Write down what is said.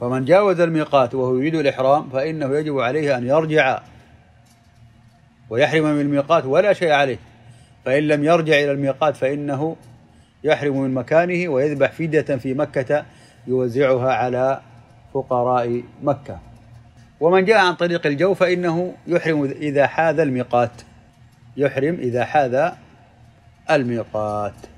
فمن جاوز الميقات وهو يريد الإحرام فإنه يجب عليه أن يرجع ويحرم من الميقات ولا شيء عليه فإن لم يرجع إلى الميقات فإنه يحرم من مكانه ويذبح فدية في مكة يوزعها على فقراء مكة ومن جاء عن طريق الجو فإنه يحرم إذا حاذ الميقات يحرم إذا حاذ الميقات